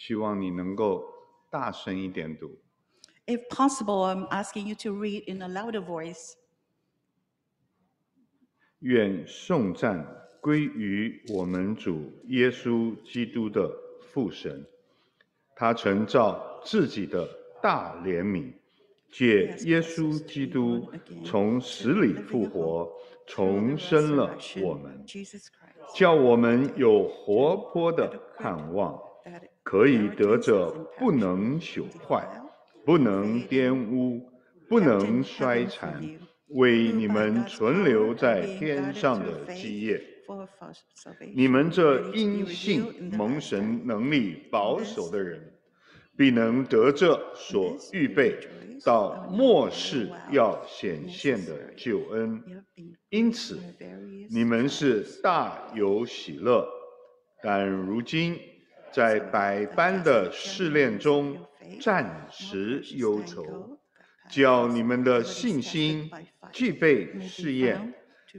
希望你能够大声一点读。If possible, I'm asking you to read in a louder voice. 愿颂赞归于我们主耶稣基督的父神，他曾造自己的大怜悯，借耶稣基督从死里复活，重生了我们，叫我们有活泼的盼望。可以得者，不能朽坏，不能玷污，不能衰残，为你们存留在天上的基业。你们这阴性蒙神能力保守的人，必能得这所预备到末世要显现的救恩。因此，你们是大有喜乐。但如今。在百般的试炼中，暂时忧愁，叫你们的信心具备试验，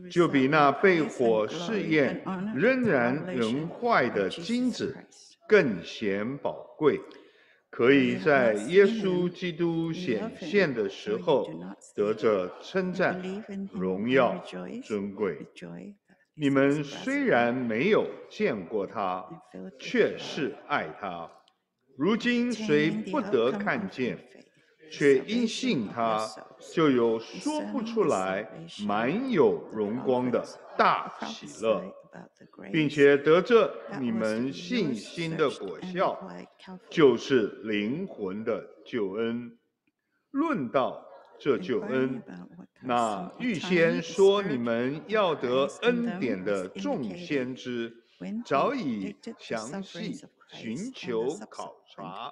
就比那被火试验仍然能坏的金子更显宝贵，可以在耶稣基督显现的时候得着称赞、荣耀、尊贵。你们虽然没有见过他，却是爱他。如今虽不得看见，却因信他，就有说不出来、满有荣光的大喜乐，并且得着你们信心的果效，就是灵魂的救恩。论到。这救恩，那预先说你们要得恩典的众先知，早已详细寻求考察，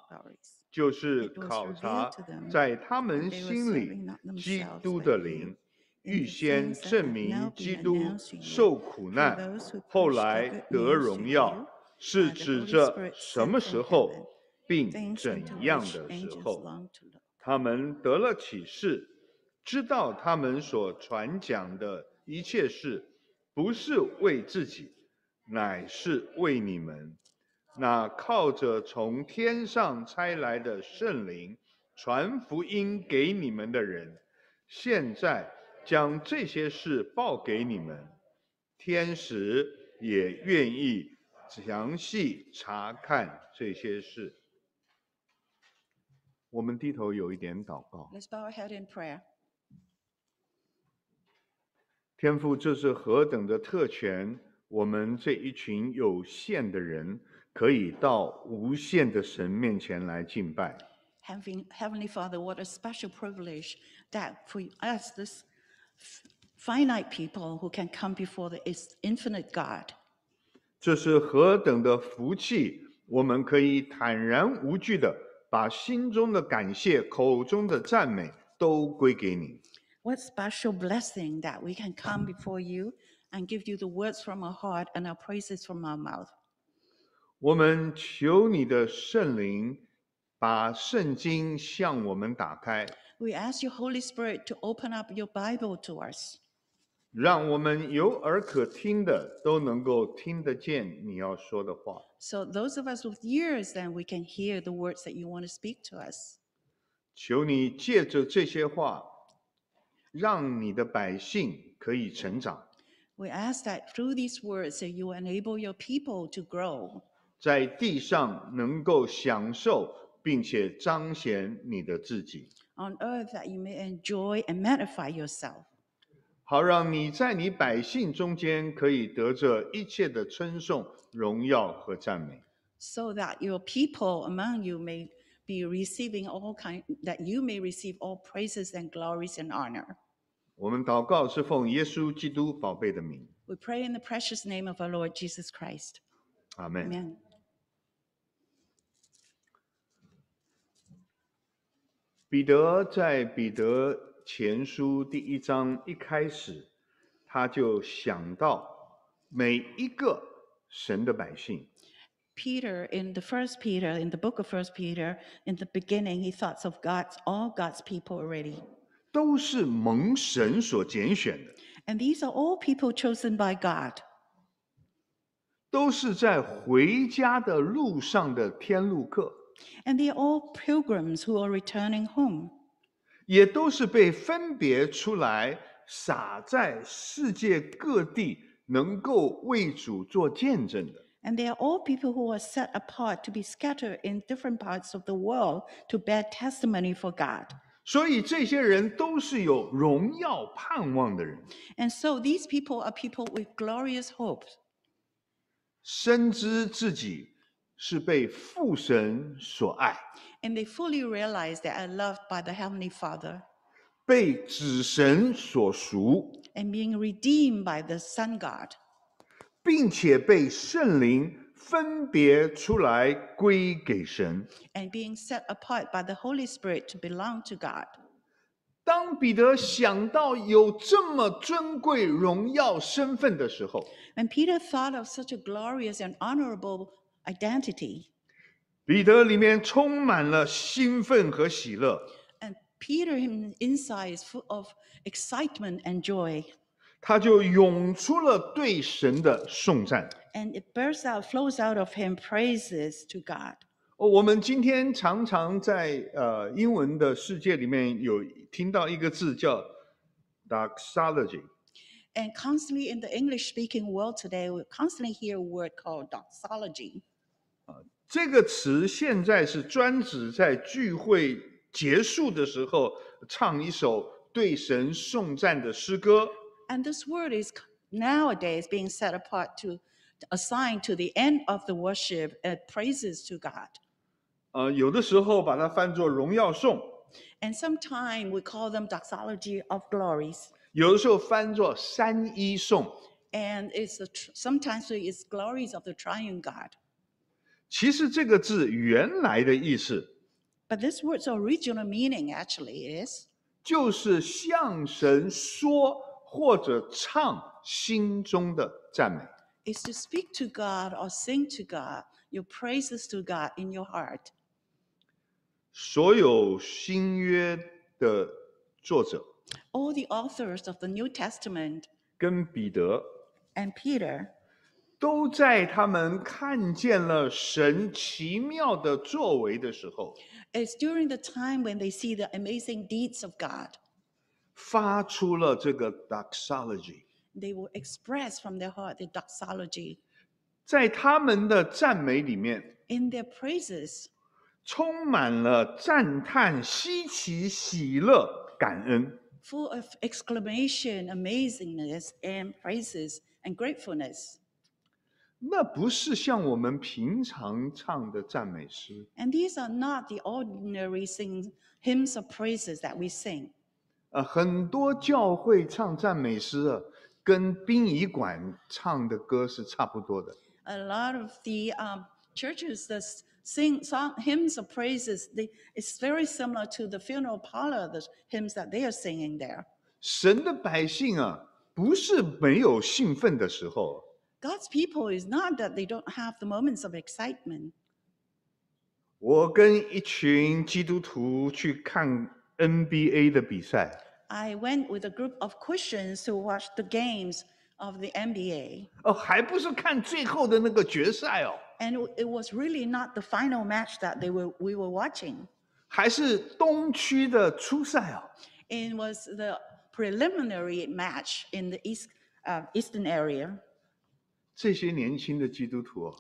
就是考察在他们心里基督的灵，预先证明基督受苦难，后来得荣耀，是指着什么时候，并怎样的时候。他们得了启示，知道他们所传讲的一切事，不是为自己，乃是为你们。那靠着从天上差来的圣灵传福音给你们的人，现在将这些事报给你们。天使也愿意详细查看这些事。我们低头有一点祷告。Let's head prayer. bow our in 天父，这是何等的特权！我们这一群有限的人，可以到无限的神面前来敬拜。Having Heavenly Father, what a special privilege that for us, this finite people who can come before the infinite God. 这是何等的福气！我们可以坦然无惧的。把心中的感谢、口中的赞美都归给你。What special blessing that we can come before you and give you the words from our heart and our praises from our mouth. We ask you, Holy Spirit, to open up your Bible to us. 让我们有耳可听的都能够听得见你要说的话。So those of us with ears, then we can hear the words that you want to speak to us. 求你借着这些话，让你的百姓可以成长。We ask that through these words that you enable your people to grow. 在地上能够享受并且彰显你的自己。On earth that you may enjoy and magnify yourself. 好让你在你百姓中间可以得着一切的称颂、荣耀和赞美。So that your people among you may be receiving all kind, that you may receive all praises and glories and honor. 我们祷告是奉耶稣基督宝贝的名。We pray in the precious name of our Lord Jesus Christ. Amen. Peter 在彼得。前书第一章一开始，他就想到每一个神的百姓。Peter in the first Peter in the book of first Peter in the beginning he thought s of God's all God's people already。都是蒙神所拣选的。And these are all people chosen by God。都是在回家的路上的天路客。And they are all pilgrims who are returning home。也都是被分别出来撒在世界各地，能够为主做见证的。And they are all people who are set apart to be scattered in different parts of the world to bear testimony for God. 所以这些人都是有荣耀盼望的人。And so these people are people with glorious hopes. 深知自己是被父神所爱。and they fully realize that are loved by the Heavenly Father and being redeemed by the Sun God And being set apart by the Holy Spirit to belong to God. 当彼得想到有这么尊贵荣耀身份的时候，When Peter thought of such a glorious and honorable identity, 彼得里面充满了兴奋和喜乐。And Peter him inside is full of excitement and joy. 他就涌出了对神的颂赞。And it bursts out, flows out of him praises to God. 我们今天常常在呃英文的世界里面有听到一个字叫 doxology。And constantly in the English speaking world today, we constantly hear a word called doxology. 这个词现在是专指在聚会结束的时候唱一首对神颂赞的诗歌。And this word is nowadays being set apart to assign to the end of the worship and praises to God. 呃，有的时候把它翻作荣耀颂。And sometimes we call them doxology of glories. 有的时候翻作三一颂。And it's sometimes it's glories of the triune God. But this word's original meaning actually is Is to speak to God or sing to God your praises to God in your heart. All the authors of the New Testament and Peter 都在他们看见了神奇妙的作为的时候，It's during the time when they see the amazing deeds of God. 发出了这个 doxology. They will express from their heart the doxology. 在他们的赞美里面，In their praises，充满了赞叹、稀奇、喜乐、感恩，Full of exclamation, amazingness, and praises and gratefulness. 那不是像我们平常唱的赞美诗。And these are not the ordinary hymns of praises that we sing. 啊，很多教会唱赞美诗啊，跟殡仪馆唱的歌是差不多的。A lot of the um churches that sing song hymns of praises, they it's very similar to the funeral parlors' hymns that they are singing there. 神的百姓啊，不是没有兴奋的时候。God's people is not that they don't have the moments of excitement. 我跟一群基督徒去看 NBA 的比赛，I went with a group of Christians to watch the games of the NBA, 哦，还不是看最后的那个决赛哦，and it was really not the final match that they were we were watching. 还是东区的初赛哦。It was the preliminary match in the east uh, eastern area. 这些年轻的基督徒哦，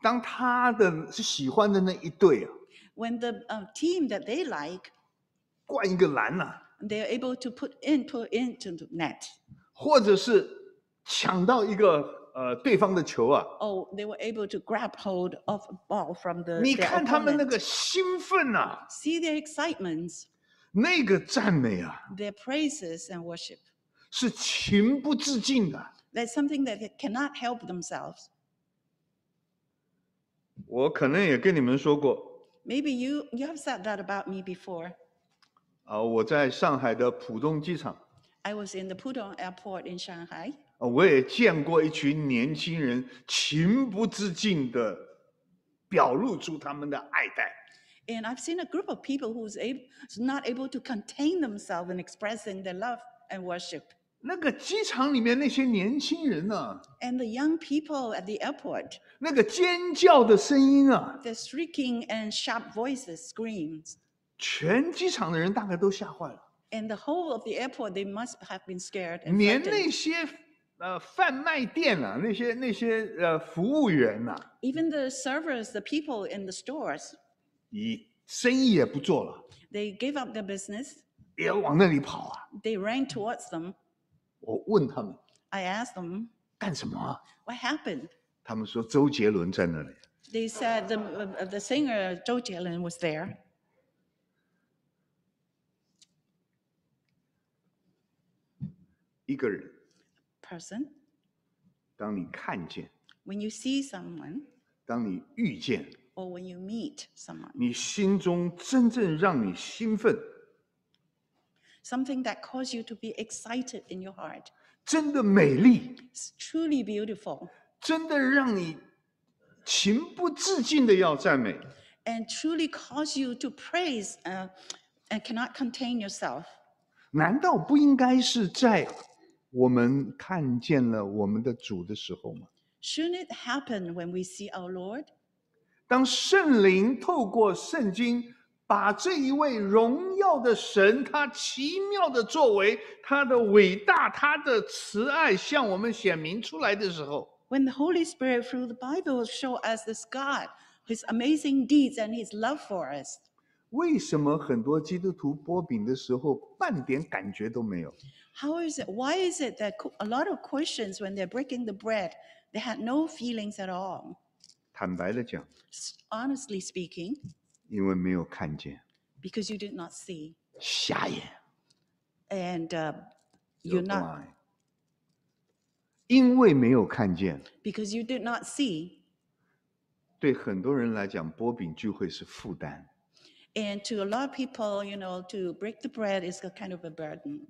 当他的是喜欢的那一对啊，w h the that e team n 灌一个篮呐，他 t 能够把球 net，或者是抢到一个呃对方的球啊。they to h were able grab o 你看他们那个兴奋呐，那个赞美啊，是情不自禁的。that's something that they cannot help themselves. Maybe you you have said that about me before. 啊，我在上海的浦东机场 I was in the Pudong airport in Shanghai. 啊，我也见过一群年轻人情不自禁的表露出他们的爱戴。And I've seen a group of people who's, able, who's not able to contain themselves in expressing their love and worship. 那个机场里面那些年轻人呢、？And at airport young the the people。那个尖叫的声音啊，全机场的人大概都吓坏了。And airport, have scared. been the the they must whole of 连那些呃贩卖店呐，那些那些呃服务员呐，，Even the servers, the people 一生意也不做了，也往那里跑啊！我问他们，I asked them 干什么？What happened？他们说周杰伦在那里。They said the the singer 周 h 伦 j n was there. 一个人。person。当你看见，When you see someone，当你遇见，Or when you meet someone，你心中真正让你兴奋。something that caused you to be excited in your heart，真的美丽，truly beautiful，真的让你情不自禁的要赞美，and truly cause you to praise uh, and cannot contain yourself。难道不应该是在我们看见了我们的主的时候吗？Shouldn't it happen when we see our Lord？当圣灵透过圣经。把这一位荣耀的神，他奇妙的作为，他的伟大，他的慈爱向我们显明出来的时候，When the Holy Spirit through the Bible show us this God, His amazing deeds and His love for us，为什么很多基督徒剥饼的时候半点感觉都没有？How is it? Why is it that a lot of Christians when they're breaking the bread, they had no feelings at all？坦白的讲，honestly speaking。因为没有看见。Because you did not see. 瞎眼。And And uh, you're, not. Blind. 因为没有看见。Because you did not see. 对很多人来讲，波饼聚会是负担。And to a lot of people, you know, to break the bread is a kind of a burden.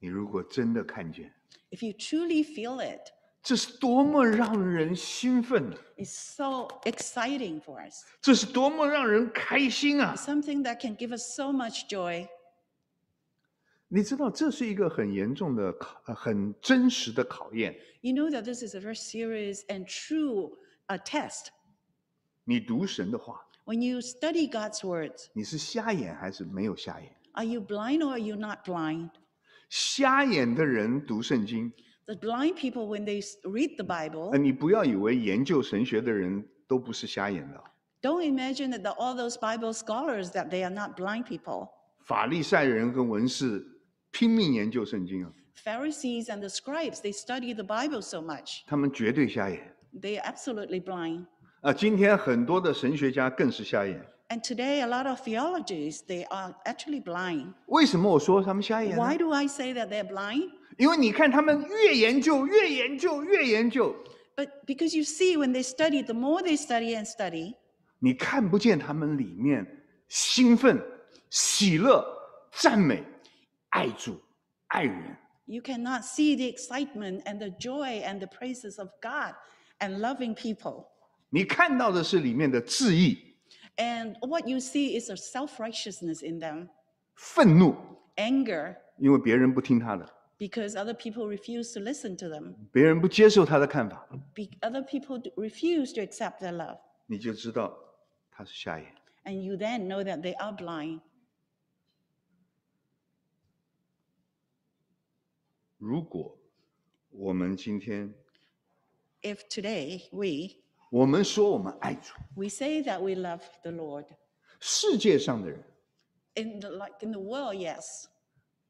你如果真的看见，If you truly feel it, 这是多么让人兴奋！It's so exciting for us。这是多么让人开心啊！Something that can give us so much joy。你知道，这是一个很严重的考，很真实的考验。You know that this is a very serious and true a test。你读神的话。When you study God's words。你是瞎眼还是没有瞎眼？Are you blind or are you not blind？瞎眼的人读圣经。The blind people when they read the Bible. do not imagine that the, all those Bible scholars that they are not blind people. Pharisees and the scribes they study the Bible so much. They are absolutely blind. And today, a lot of theologies they are actually blind. 为什么我说他们瞎眼呢 Why do I say that they're blind? 因为你看他们越研究越研究越研究，But because you see, when they study, the more they study and study, 你看不见他们里面兴奋、喜乐、赞美、爱主、爱人。you cannot see the excitement and the joy and the praises of God and loving people. 你看到的是里面的质疑，and what you see is a self-righteousness in them, 愤怒，anger, 因为别人不听他的，because other people refuse to listen to them. 别人不接受他的看法，Be- other people refuse to accept their love. 你就知道他是瞎眼。And you then know that they are blind. 如果我们今天，If today we 我们说我们爱主，We say that we love the Lord. the, like in the world, yes.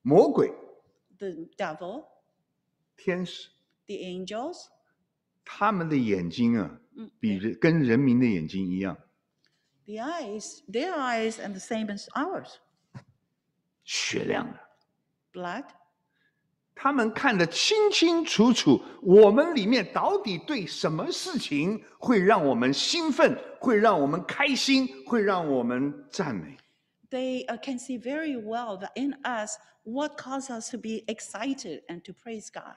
The devil, The angels, 他们的眼睛啊嗯，比人跟人民的眼睛一样，the eyes, their eyes and the same as ours. Blood. 他们看得清清楚楚，我们里面到底对什么事情会让我们兴奋，会让我们开心，会让我们赞美。They can see very well that in us what causes us to be excited and to praise God.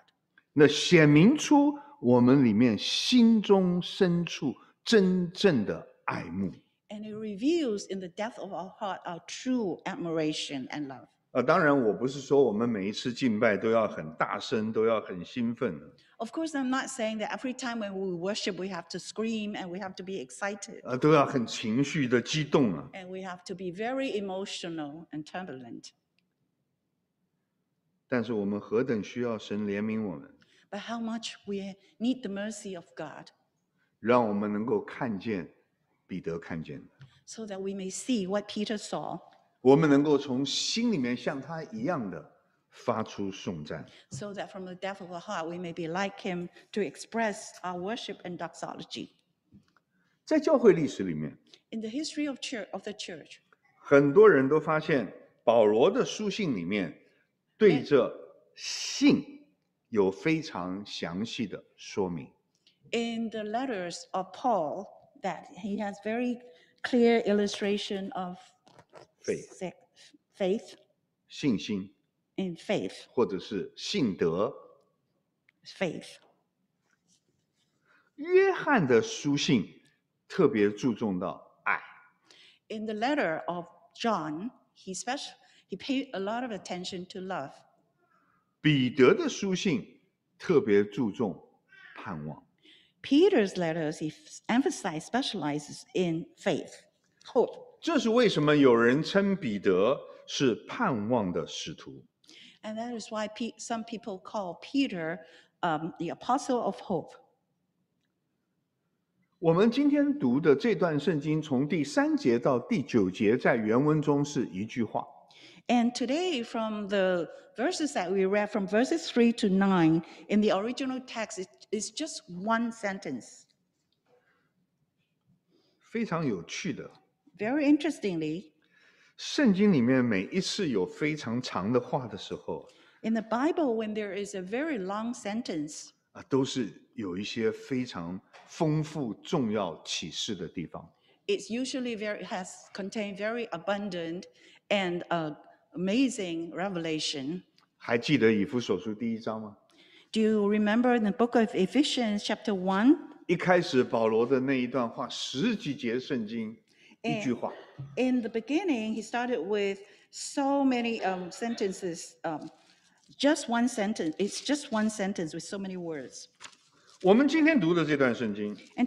那显明出我们里面心中深处真正的爱慕。And it reveals in the depth of our heart our true admiration and love. 呃，当然，我不是说我们每一次敬拜都要很大声，都要很兴奋。Of course, I'm not saying that every time when we worship, we have to scream and we have to be excited. 呃，都要很情绪的激动啊。And we have to be very emotional and turbulent. 但是我们何等需要神怜悯我们，But how much we need the mercy of God 让我们能够看见彼得看见的。so that we may see what Peter saw. 我们能够从心里面像他一样的发出颂赞。so that from the depth of our heart we may be like him to express our worship and doxology. 在教会历史里面，In the history of church of the church, the letters of Paul, that he has very clear illustration of Faith, 信心 and faith 或者是信德。faith。约翰的书信特别注重到爱。In the letter of John, he special he paid a lot of attention to love. 彼得的书信特别注重盼望。Peter's letters he emphasized specializes in faith, hope. 这是为什么有人称彼得是盼望的使徒？And that is why some people call Peter the apostle of hope. 我们今天读的这段圣经，从第三节到第九节，在原文中是一句话。And today, from the verses that we read, from verses three to nine, in the original text, it is just one sentence. 非常有趣的。Very interestingly, in the Bible, when there is a very long sentence, 啊，都是有一些非常丰富、重要启示的地方。it's usually very has contained very abundant and uh, amazing revelation. you remember in the book of Ephesians, chapter 1? In And the beginning, he started with so many um, sentences, um, just one sentence. It's just one sentence with so many words. And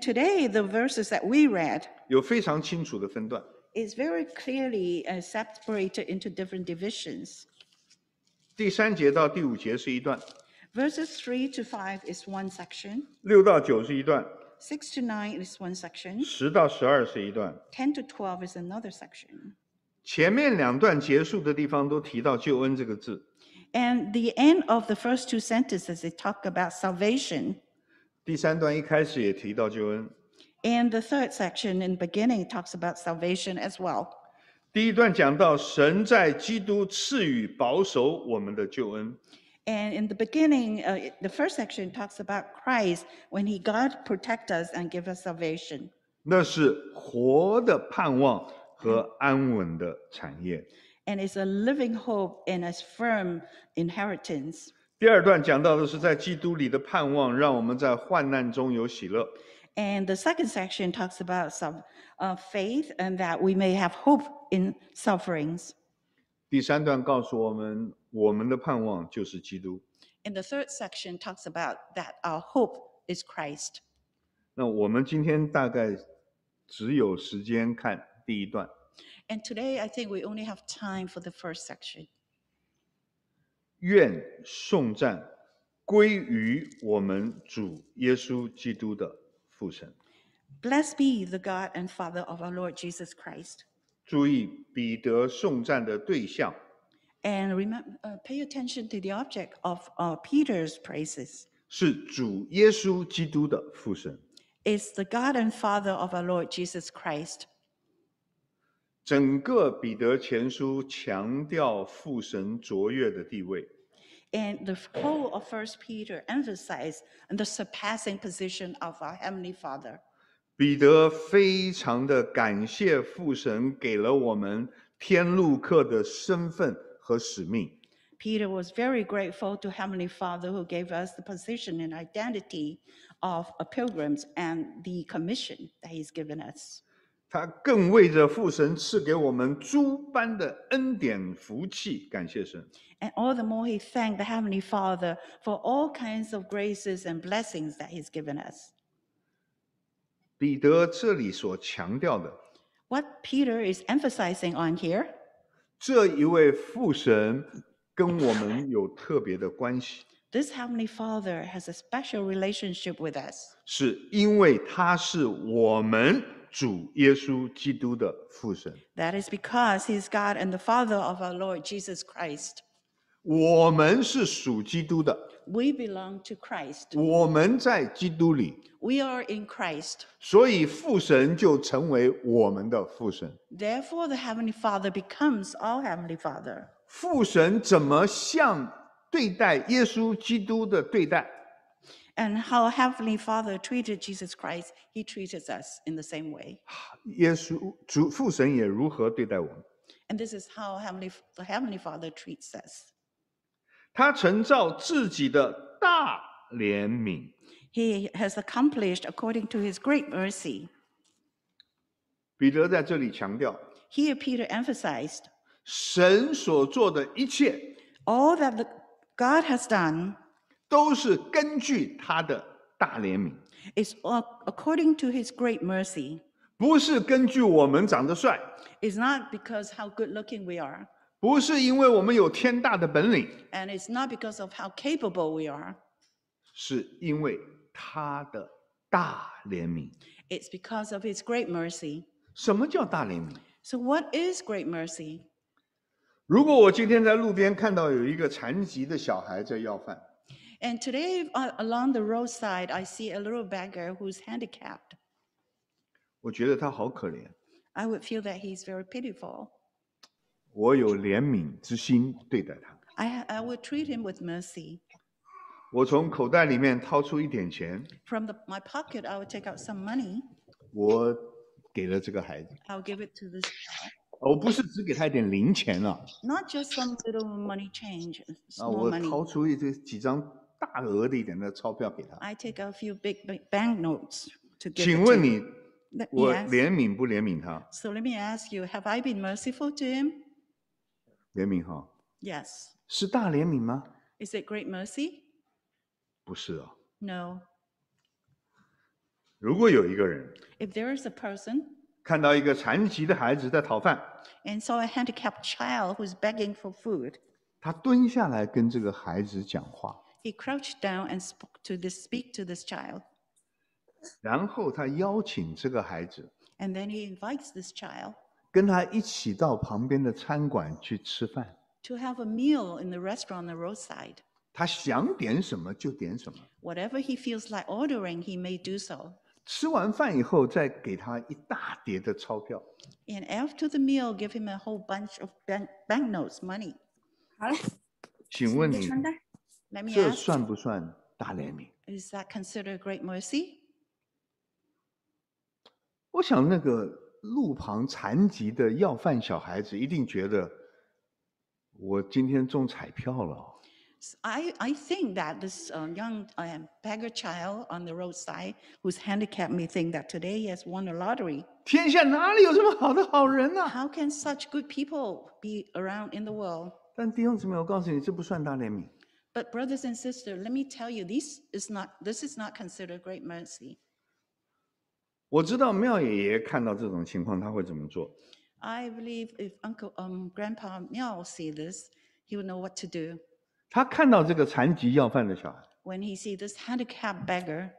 today, the verses that we read is very clearly uh, separated into different divisions. 第三节到第五节是一段，Verses 3 to 5 is one section, Six to nine is one section. 十到十二是一段，Ten to twelve is another section. 前面两段结束的地方都提到“救恩”这个字，And the end of the first two sentences, they talk about salvation. 第三段一开始也提到救恩。And the third section in the beginning talks about salvation as well. 第一段讲到神在基督赐予保守我们的救恩，and in the beginning, uh, the first section talks about Christ when he God protect us and give us salvation. And it's a living hope and a firm inheritance. 第二段讲到的是在基督里的盼望，让我们在患难中有喜乐。And the second section talks about some uh, faith and that we may have hope in sufferings. 第三段告诉我们，我们的盼望就是基督。And the third section talks about that our hope is Christ. And today I think we only have time for the first section. Blessed be the God and Father of our Lord Jesus Christ and remember, uh, pay attention to the object of uh, Peter's praises. 是主耶稣基督的父神，It's the God and Father of our Lord Jesus Christ. 整个彼得前书强调父神卓越的地位，And the whole of First Peter emphasized the surpassing position of our Heavenly Father. 彼得非常的感谢父神给了我们天路客的身份和使命。Peter was very grateful to Heavenly Father who gave us the position and identity of a pilgrims and the commission that He's given us. 他更为着父神赐给我们诸般的恩典福气感谢神。And all the more he thanked the Heavenly Father for all kinds of graces and blessings that He's given us. 彼得这里所强调的，What Peter is emphasizing on here 这一位父神跟我们有特别的关系。This heavenly Father has a special relationship with us. 是因为他是我们主耶稣基督的父神。That is because He is God and the Father of our Lord Jesus Christ. 我们是属基督的。We belong to Christ. We are in Christ. 所以父神就成为我们的父神。Therefore, the Heavenly Father becomes our Heavenly Father. 父神怎么像对待耶稣基督的对待？And how Heavenly Father treated Jesus Christ, He treated us in the same way. 耶稣主父神也如何对待我们？And this is how Heavenly, the Heavenly Father treats us. He has accomplished according to his great mercy. Here Peter emphasized all that the- God has done 都是根据他的大怜悯，is all according to his great mercy. It's not because how good looking we are. 不是因为我们有天大的本领，and it's not because of how capable we are. It's because of His great mercy. So, what is great mercy? 如果我今天在路边看到有一个残疾的小孩在要饭，And today, uh, along the roadside, I see a little beggar who's handicapped. I would feel that he's very pitiful. 我有怜悯之心对待他。I I will treat him with mercy. 我从口袋里面掏出一点钱。From the, my pocket, I will take out some money. 我给了这个孩子。I'll give it to this child. 我不是只给他一点零钱了。Not just some little money change, small money. 我掏出一这几张大额的一点的钞票给他。I take a few big bank notes to give 请问你，我怜悯不怜悯他？So let me ask you, have I been merciful to him? 怜悯哈、Yes. Is it great mercy? 不是啊、No. 如果有一个人 If there is a person saw a handicapped child who's begging for food, crouched down and spoke to this speak to this child. then he invites this child 跟他一起到旁边的餐馆去吃饭。To have a meal in the restaurant on the roadside. 他想点什么就点什么。Whatever he feels like ordering, he may do so. 吃完饭以后，再给他一大叠的钞票。And after the meal, give him a whole bunch of bank b a notes, money. 好了，请问你，这算不算大怜悯？Is that considered great mercy? 我想那个。路旁残疾的要饭小孩子一定觉得，我今天中彩票了。I I think that this young um beggar child on the roadside, w h o s handicap, p e d may think that today he has won a lottery. 天下哪里有这么好的好人呢？How can such good people be around in the world? 但弟兄姊妹，我告诉你，这不算大怜悯。But brothers and sisters, let me tell you, this is not this is not considered great mercy. 我知道妙爷爷看到这种情况，他会怎么做？I believe if Uncle um Grandpa Miao see this, he will know what to do. 他看到这个残疾要饭的小孩，When he see this handicapped beggar,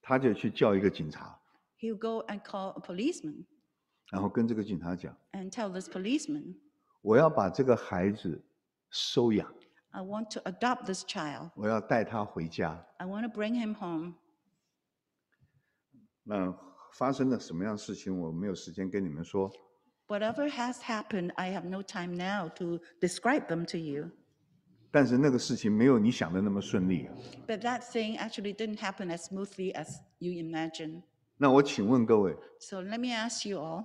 他就去叫一个警察，he'll go and call a policeman 然后跟这个警察讲 and tell this policeman, 我要把这个孩子收养，I want to adopt this child. 我要带他回家。I want to bring him home. 嗯，发生了什么样的事情？我没有时间跟你们说。Whatever has happened, I have no time now to describe them to you. 但是那个事情没有你想的那么顺利。But that thing actually didn't happen as smoothly as you imagine. 那我请问各位。So let me ask you all.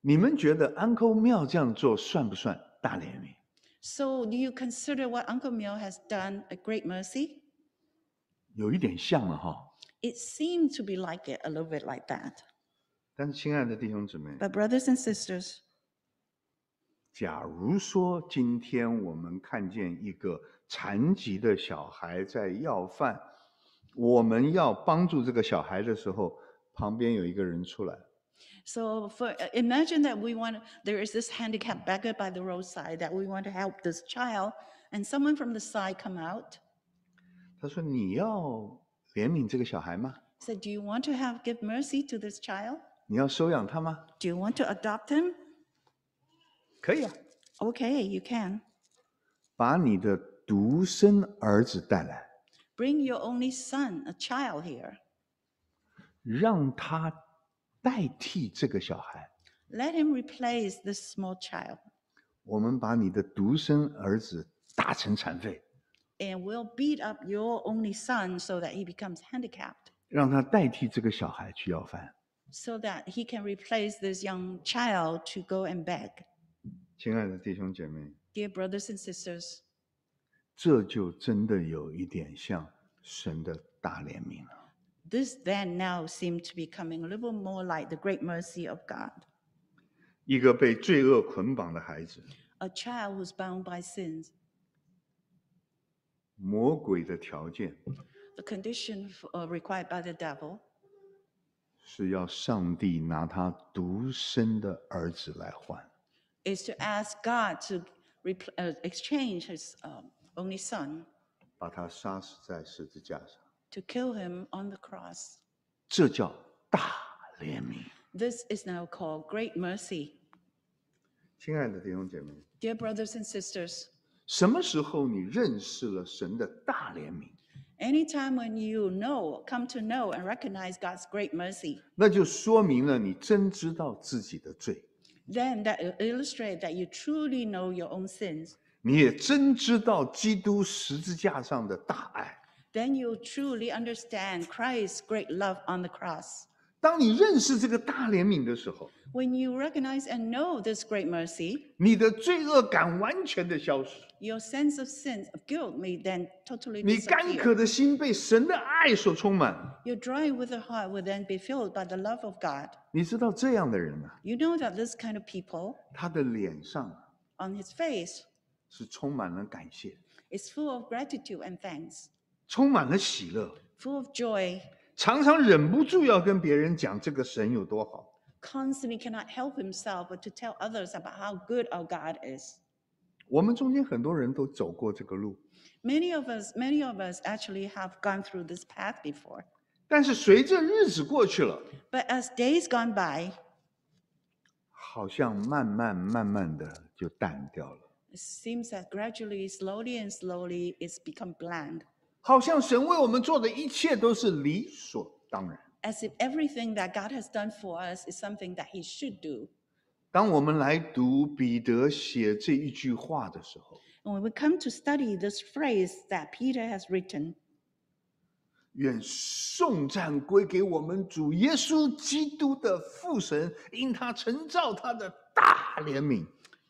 你们觉得 Uncle Miao 这样做算不算大怜悯？So do you consider what Uncle Miao has done a great mercy? 有一点像了哈。It seemed to be like it, a little bit like that. 但是，亲爱的弟兄姊妹，But brothers and sisters, 假如说今天我们看见一个残疾的小孩在要饭，我们要帮助这个小孩的时候，旁边有一个人出来，so for uh, imagine that we want there is this handicapped beggar by the roadside that we want to help this child, and someone from the side come out. 他说：“你要怜悯这个小孩吗？He Do you want to have give mercy to this child? 你要收养他吗？Do you want to adopt him? 可以啊，Okay, you can. 把你的独生儿子带来，Bring your only son, a child here. 让他代替这个小孩。Let him replace this small child. 我们把你的独生儿子打成残废，and will beat up your only son so that he becomes handicapped, So that he can replace this young child to go and beg. Dear brothers and sisters, 这就真的有一点像神的大怜悯了。this then now seem to be coming a little more like the great mercy of God. 一个被罪恶捆绑的孩子，a child who's bound by sins, 魔鬼的条件 The condition uh, required by the devil is to ask God to uh, exchange his um, only son To kill him on the cross. This is now called great mercy. Dear brothers and sisters, 什么时候你认识了神的大怜悯？Any time when you know, come to know, and recognize God's great mercy，那就说明了你真知道自己的罪。Then that i l l u s t r a t e that you truly know your own sins。你也真知道基督十字架上的大爱。Then you truly understand Christ's great love on the cross。当你认识这个大怜悯的时候，When you recognize and know this great mercy, your sense of sin, of guilt, may then totally 你干 disappear. 渴的心被神的爱所充满。Your dry withered heart will then be filled by the love of God. You know that this kind of people, his face, is full of gratitude and thanks, full of joy, 常常忍不住要跟别人讲这个神有多好。Constantly cannot help himself but to tell others about how good our God is. 我们中间很多人都走过这个路。Many of us, many of us actually have gone through this path before. 但是随着日子过去了，But as days gone by，好像慢慢慢慢的就淡掉了。It seems that gradually, slowly and slowly, it's become bland. 好像神为我们做的一切都是理所当然。as if everything that God has done for us is something that He should do. when we come to study this phrase that Peter has written,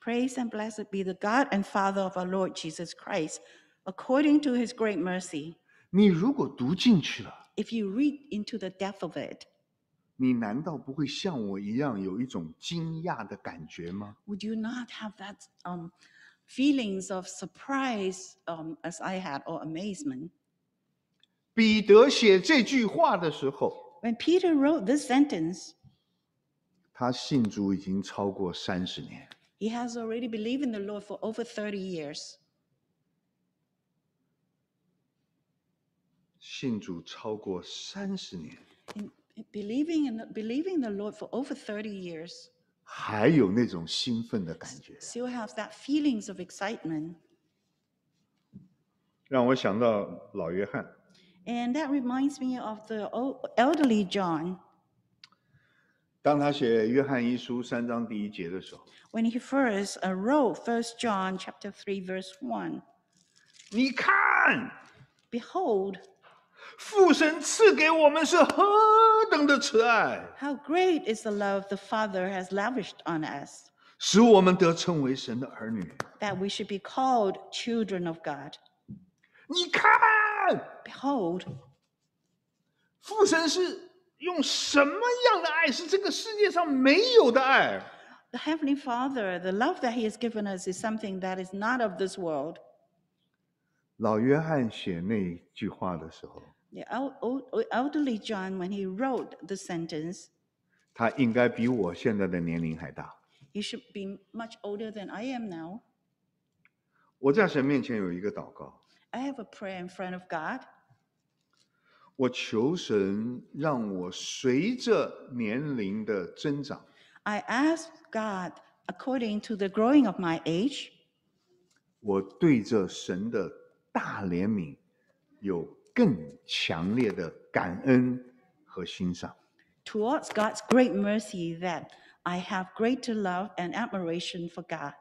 Praise and blessed be the God and Father of our Lord Jesus Christ, according to his great mercy. if you read into the depth of it, Would you not have that um, feelings of surprise um, as I had or amazement? 彼得写这句话的时候，When Peter wrote this sentence, He has already believed in the Lord for over 30 years. 信主超过三十年，in, believing in the, believing the Lord for over 30 years, 还有那种兴奋的感觉，still have that feelings of excitement. 让我想到老约翰。And that reminds me of the elderly John. When he first uh, wrote 1 John chapter 3 verse 1, behold. 父神赐给我们是何等的慈爱，How great is the love the Father has lavished on us that we should be called children of God. 你看，Behold, 父神是用什么样的爱？是这个世界上没有的爱。the Heavenly Father, the love that He has given us is something that is not of this world. 老约翰写那句话的时候，the elderly John, when he wrote the sentence, 他应该比我现在的年龄还大。he should be much older than I am now. 我在神面前有一个祷告，I have a prayer in front of God. 我求神让我随着年龄的增长，I ask God, according to the growing of my age. 更强烈的感恩和欣赏。Towards God's great mercy, that I have greater love and admiration for God.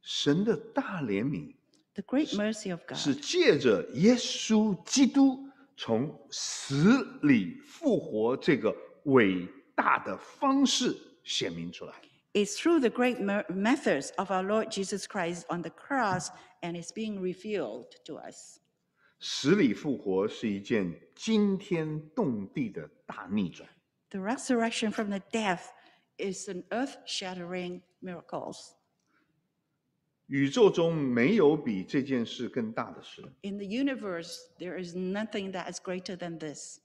神的大怜悯，The great mercy of God，是借着耶稣基督从死里复活这个伟大的方式显明出来。It's through the great methods of our Lord Jesus Christ on the cross, and it's being revealed to us. 死里复活是一件惊天动地的大逆转。The resurrection from the death is an earth-shattering miracle. 宇宙中没有比这件事更大的事。In the universe, there is nothing that is greater than this.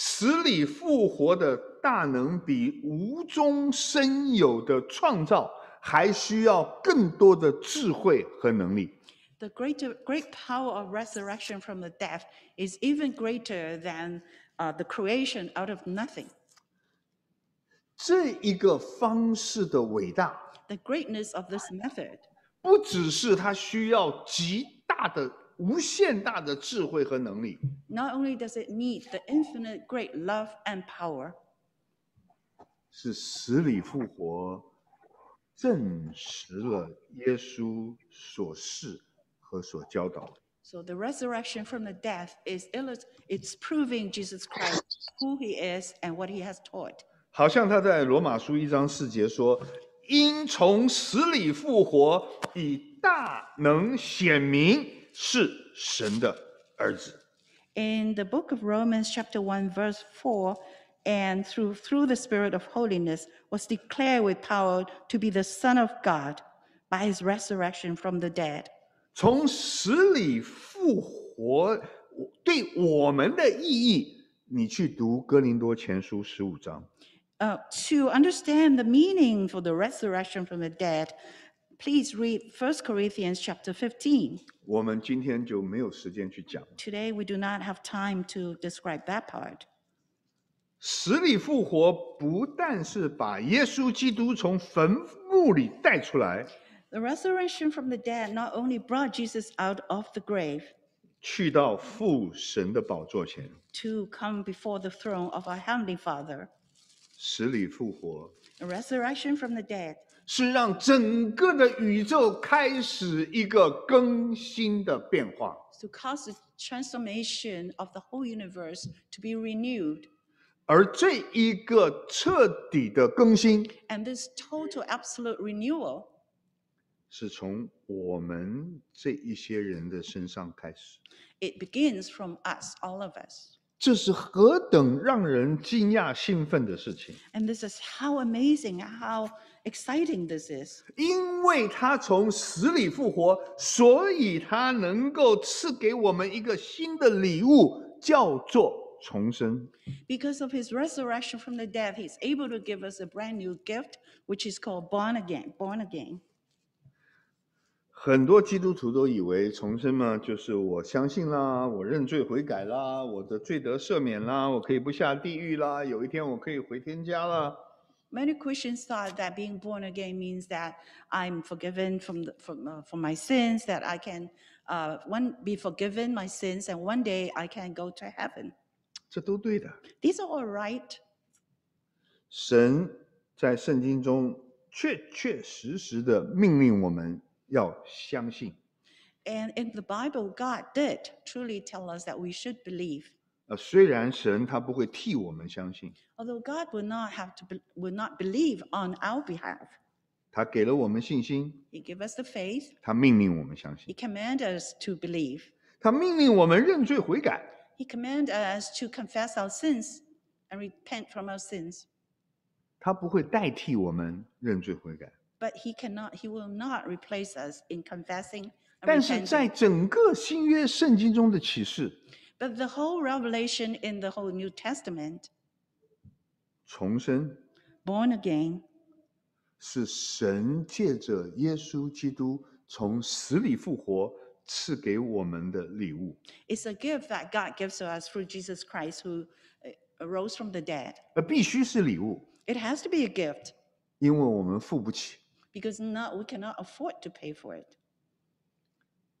使你复活的大能，比无中生有的创造，还需要更多的智慧和能力。The great e r great power of resurrection from the death is even greater than, uh, the creation out of nothing. 这一个方式的伟大，The greatness of this method，不只是它需要极大的。无限大的智慧和能力，not only does it n e e d the infinite great love and power，是死里复活证实了耶稣所示和所教导的。so the resurrection from the death is Illus，it's proving Jesus Christ who he is and what he has taught。好像他在罗马书一章四节说，因从死里复活，以大能显明。是神的儿子。In the book of Romans, chapter 1, verse 4, and through, through the spirit of holiness was declared with power to be the Son of God by his resurrection from the dead. 从死里复活对我们的意义，你去读哥林多前书十五章。Uh, to understand the meaning for the resurrection from the dead, Please read 1 Corinthians chapter 15. Today we do not have time to describe that part. 死里复活不但是把耶稣基督从坟墓里带出来，The resurrection from the dead not only brought Jesus out of the grave to come before the throne of our Heavenly Father, The resurrection from the dead 是让整个的宇宙开始一个更新的变化，to cause the transformation of the whole universe to be renewed。而这一个彻底的更新，and this total absolute renewal，是从我们这一些人的身上开始，it begins from us, all of us。这是何等让人惊讶兴奋的事情，and this is how amazing, how exciting this is！因为他从死里复活，所以他能够赐给我们一个新的礼物，叫做重生。Because of his resurrection from the dead, he s able to give us a brand new gift, which is called born again, born again. 很多基督徒都以为重生嘛，就是我相信啦，我认罪悔改啦，我的罪得赦免啦，我可以不下地狱啦，有一天我可以回天家了。Many Christians thought that being born again means that I'm forgiven from the, from, uh, from my sins, that I can uh, one be forgiven my sins, and one day I can go to heaven. 这都对的。These are all right. 神在圣经中确确实实的命令我们要相信。And in the Bible, God did truly tell us that we should believe. 呃，虽然神他不会替我们相信，Although God would not have to be, would not believe on our behalf, 他给了我们信心，He us the faith. He commands us to believe. He commands us to confess our sins and repent from our sins. He cannot. He will not replace us in confessing but the whole revelation in the whole New Testament, 重生 born again, 是神借着耶稣基督从死里复活赐给我们的礼物，is a gift that God gives to us through Jesus Christ who uh, arose from the dead. It has to be a gift 因为我们付不起，because not, we cannot afford to pay for it.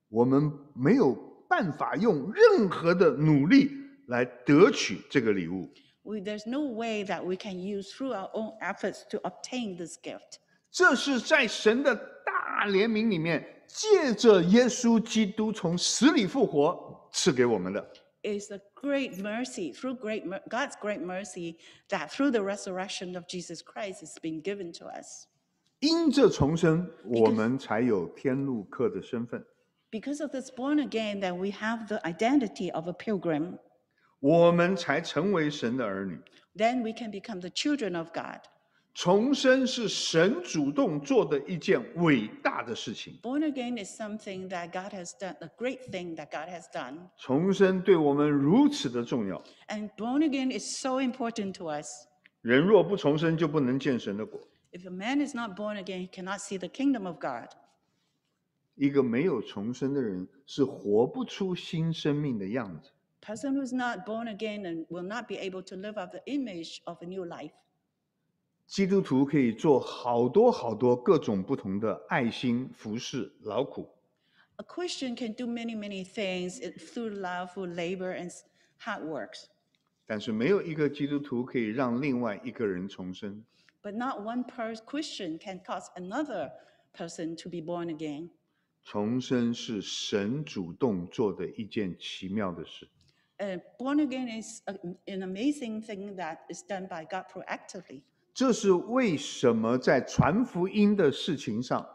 我们没有办法用任何的努力来得取这个礼物。We There's no way that we can use through our own efforts to obtain this gift。这是在神的大怜悯里面，借着耶稣基督从死里复活赐给我们的。i s a great mercy through great God's great mercy that through the resurrection of Jesus Christ has been given to us。因这重生，我们才有天路客的身份。Because of this born again that we have the identity of a pilgrim, Then we can become the children of God. Born again is something that God has done, a great thing that God has done. And born again is so important to us. If a man is not born again, he cannot see the kingdom of God. 一个没有重生的人是活不出新生命的样子。Person who s not born again and will not be able to live up the image of a new life. 基督徒可以做好多好多各种不同的爱心、服侍、劳苦。A Christian can do many many things through love, through labor and hard works. 但是没有一个基督徒可以让另外一个人重生。But not one person Christian can cause another person to be born again. 重生是神主动做的一件奇妙的事。呃，Born again is an amazing thing that is done by God proactively。这是为什么在传福音的事情上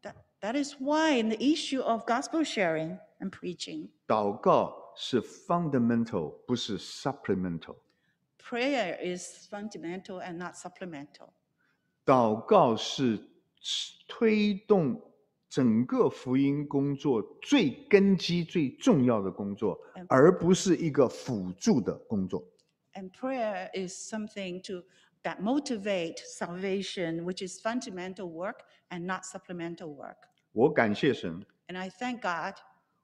？That that is why in the issue of gospel sharing and preaching。祷告是 fundamental，不是 supplemental。Prayer is fundamental and not supplemental。祷告是推动。整个福音工作最根基、最重要的工作，而不是一个辅助的工作。And prayer is something that o t motivates a l v a t i o n which is fundamental work and not supplemental work. 我感谢神。And I thank God.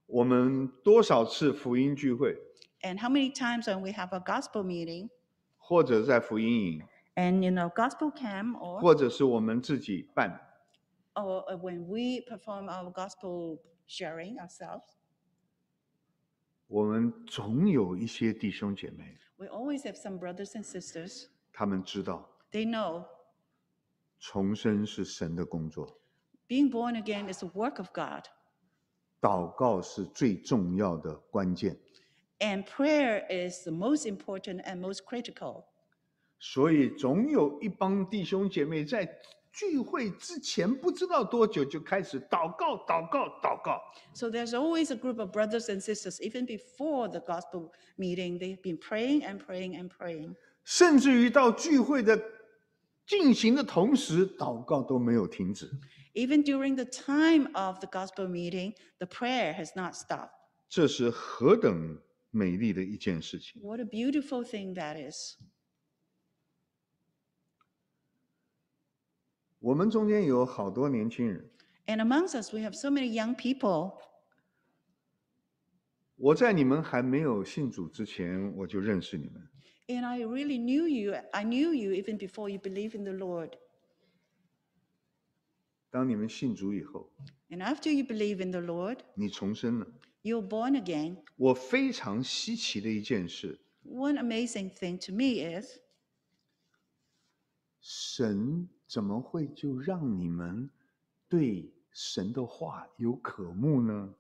我们多少次福音聚会？And how many times when we have a gospel meeting？或者在福音营？And you k n o w gospel camp or？或者是我们自己办？or uh, when we perform our gospel sharing ourselves, 我们总有一些弟兄姐妹，we always have some brothers and sisters. They know 重生是神的工作，being born again is a work of God, 祷告是最重要的关键。and prayer is the most important and most critical. 所以总有一帮弟兄姐妹在聚会之前不知道多久就开始祷告、祷告、祷告。So there's always a group of brothers and sisters, even before the gospel meeting, they've been praying and praying and praying. 甚至于到聚会的进行的同时，祷告都没有停止。Even during the time of the gospel meeting, the prayer has not stopped. 这是何等美丽的一件事情！What a beautiful thing that is. 我们中间有好多年轻人。And among s t us, we have so many young people. 我在你们还没有信主之前，我就认识你们。And I really knew you. I knew you even before you believe in the Lord. 当你们信主以后。And after you believe in the Lord. 你重生了。You're born again. 我非常稀奇的一件事。One amazing thing to me is. 神。怎么会就让你们对神的话有渴慕呢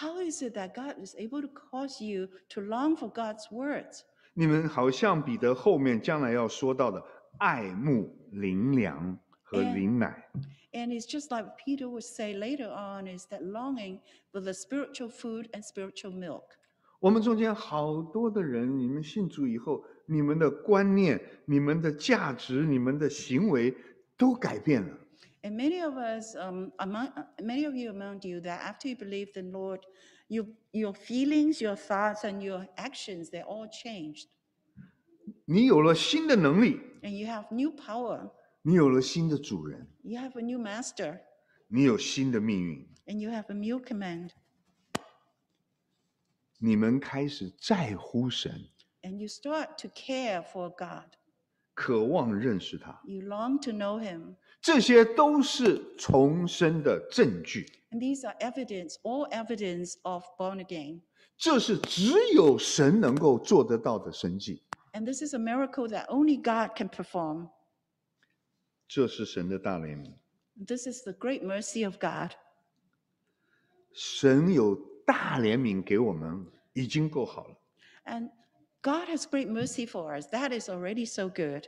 ？How is it that God is able to cause you to long for God's words？你们好像彼得后面将来要说到的爱慕灵粮和灵奶。And it's just like Peter would say later on is that longing for the spiritual food and spiritual milk。我们中间好多的人，你们信主以后，你们的观念、你们的价值、你们的行为。都改变了。And many of us, um, among many of you among you, that after you believe the Lord, you, your feelings, your thoughts, and your actions, they all changed. 你有了新的能力，And you have new power. 你有了新的主人，You have a new master, 你有新的命运，and you have a new command, 你们开始在乎神，and you start to care for God. 渴望认识他。You long to know him. these are evidence, all evidence of born again. this is a miracle that only God can perform. This is the great mercy of God. God has great mercy for us. That is already so good.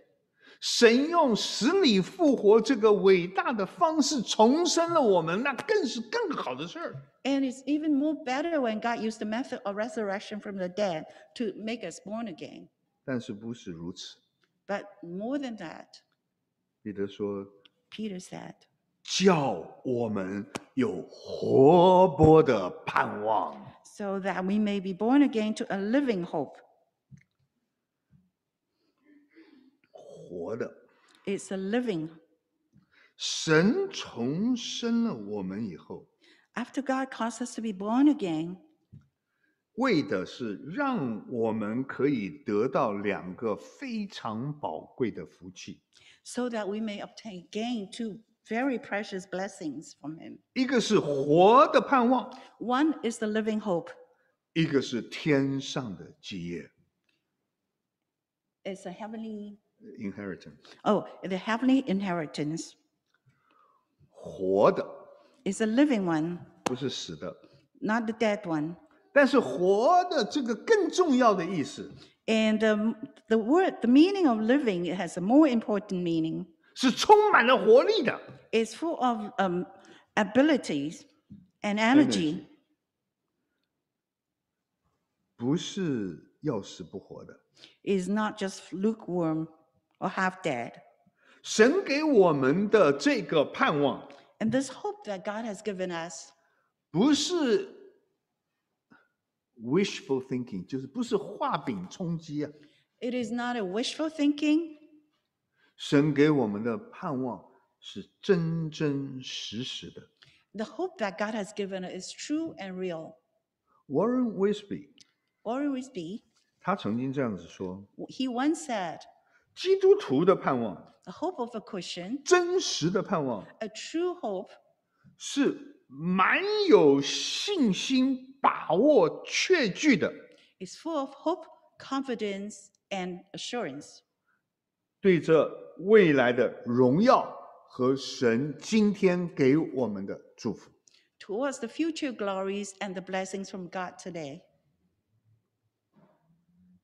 神用死里复活这个伟大的方式重生了我们，那更是更好的事儿。And it's even more better when God used the method of resurrection from the dead to make us born again. 但是不是如此？But more than that, 彼得说，Peter said, So that we may be born again to a living hope. 活的。It's a living. 神重生了我们以后，After God caused us to be born again, So that we may obtain gain two very precious blessings from Him. One is the living hope. 一个是天上的基业。It's a heavenly inheritance. Oh, the heavenly inheritance It's a living one, 不是死的。not the dead one. And um, the word, the meaning of living, it has a more important meaning. 是充满了活力的，It's full of um, abilities and energy. Energy. 不是要死不活的。is not just lukewarm or half dead. 神给我们的这个盼望，And this hope that God has given us 不是 wishful thinking，就是不是画饼充饥啊。It is not a wishful thinking. 神给我们的盼望是真真实实的。The hope that God has given is true and real. Warren Wisby，Warren Wisby, 他曾经这样子说：he once said, 基督徒的盼望，真实的盼望，是满有信心、把握确据的，full of confidence assurance hope,。and is 对这未来的荣耀和神今天给我们的祝福。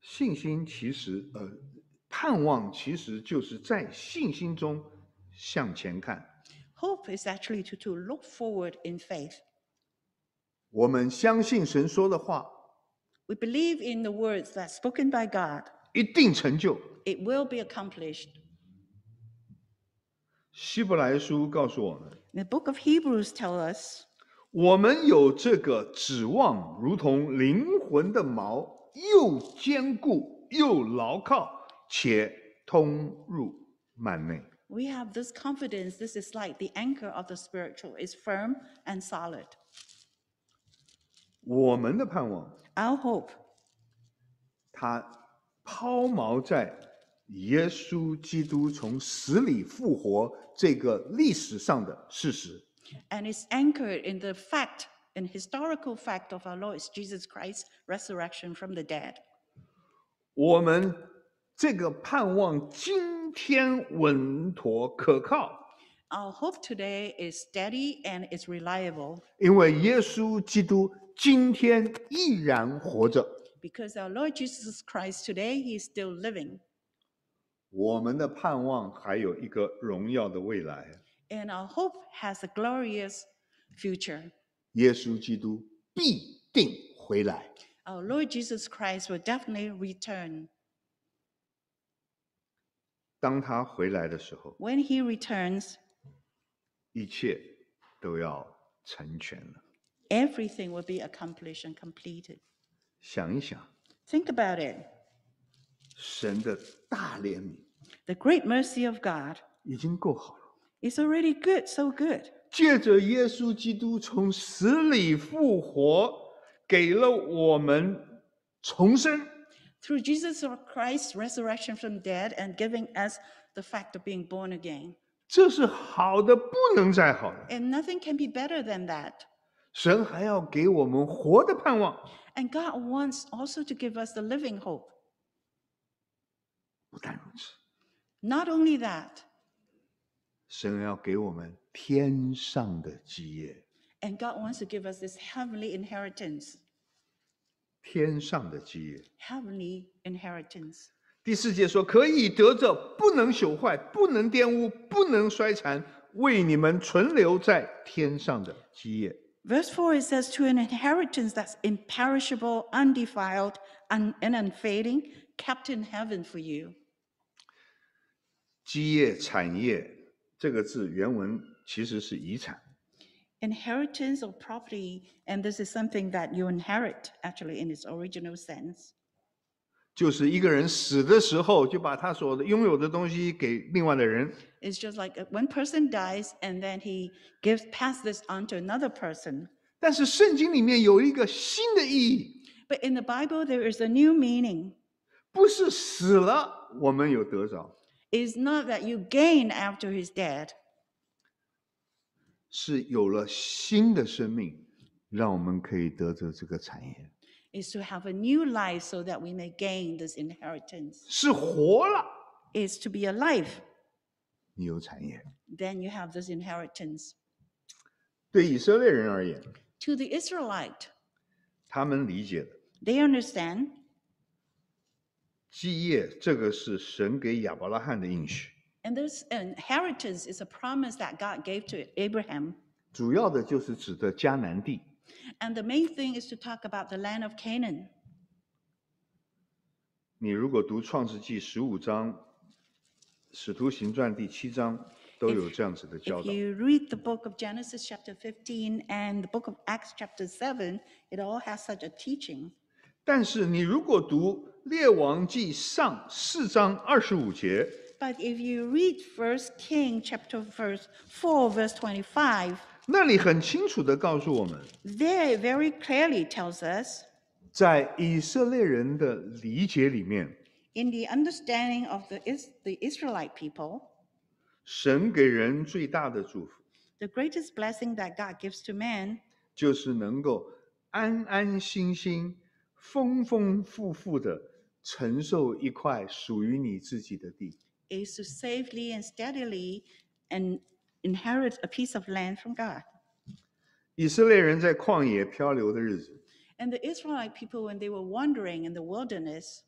信心其实呃。盼望其实就是在信心中向前看。Hope is actually to to look forward in faith. 我们相信神说的话。We believe in the words that spoken by God. 一定成就。It will be accomplished. 希伯来书告诉我们。The book of Hebrews t e l l us. 我们有这个指望，如同灵魂的锚，又坚固又牢靠。且通入幔内。We have this confidence. This is like the anchor of the spiritual. It's firm and solid. 我们的盼望，Our hope 它抛锚在耶稣基督从死里复活这个历史上的事实。and it's anchored in the fact and historical fact of our Lord Jesus Christ's resurrection from the dead. 我们这个盼望今天稳妥可靠。Our hope today is steady and i s reliable. 因为耶稣基督今天依然活着。Because our Lord Jesus Christ today, he is still living. 我们的盼望还有一个荣耀的未来。And our hope has a glorious future. 耶稣基督必定回来。Our Lord Jesus Christ will definitely return. 当他回来的时候，w h he e returns，n 一切都要成全了。Everything will be accomplished and completed。想一想，Think about it。神的大怜悯，The great mercy of God，已经够好了。It's already good, so good。借着耶稣基督从死里复活，给了我们重生。through Jesus Christ's resurrection from dead and giving us the fact of being born again. And nothing can be better than that. And God wants also to give us the living hope. 不但如此。Not only that. God wants to give us this heavenly inheritance. 天上的基业。Heavenly inheritance。第四节说，可以得着，不能朽坏，不能玷污，不能衰残，为你们存留在天上的基业。Verse four it says, to an inheritance that's imperishable, undefiled, and unfading, kept in heaven for you. 基业产业这个字原文其实是遗产。inheritance or property, and this is something that you inherit actually in its original sense. 就是一个人死的时候，就把他所拥有的东西给另外的人。It's just like one person dies and then he gives pass this on to another person. 但是圣经里面有一个新的意义。But in the Bible there is a new meaning. 不是死了我们有得着。It's not that you gain after he's dead. 是有了新的生命，让我们可以得着这个产业。Is to have a new life so that we may gain this inheritance. 是活了。Is to be alive. 你有产业。Then you have this inheritance. 对以色列人而言。To the Israelite. 他们理解的。They understand. 基业这个是神给亚伯拉罕的应许。And this inheritance is a promise that God gave to Abraham. 主要的就是指的迦南地。And the main thing is to talk about the land of Canaan. 你如果读创世纪十五章、使徒行传第七章，都有这样子的教导。If you read the book of Genesis chapter fifteen and the book of Acts chapter seven, it all has such a teaching. 但是你如果读列王记上四章二十五节。but if you read First King chapter verse four verse twenty five, 那里很清楚的告诉我们，there very clearly tells us In the understanding of the Is- the Israelite people, the greatest blessing that God gives to man is to safely and steadily and inherit a piece of land from God. And the Israelite people, when they were wandering in the wilderness,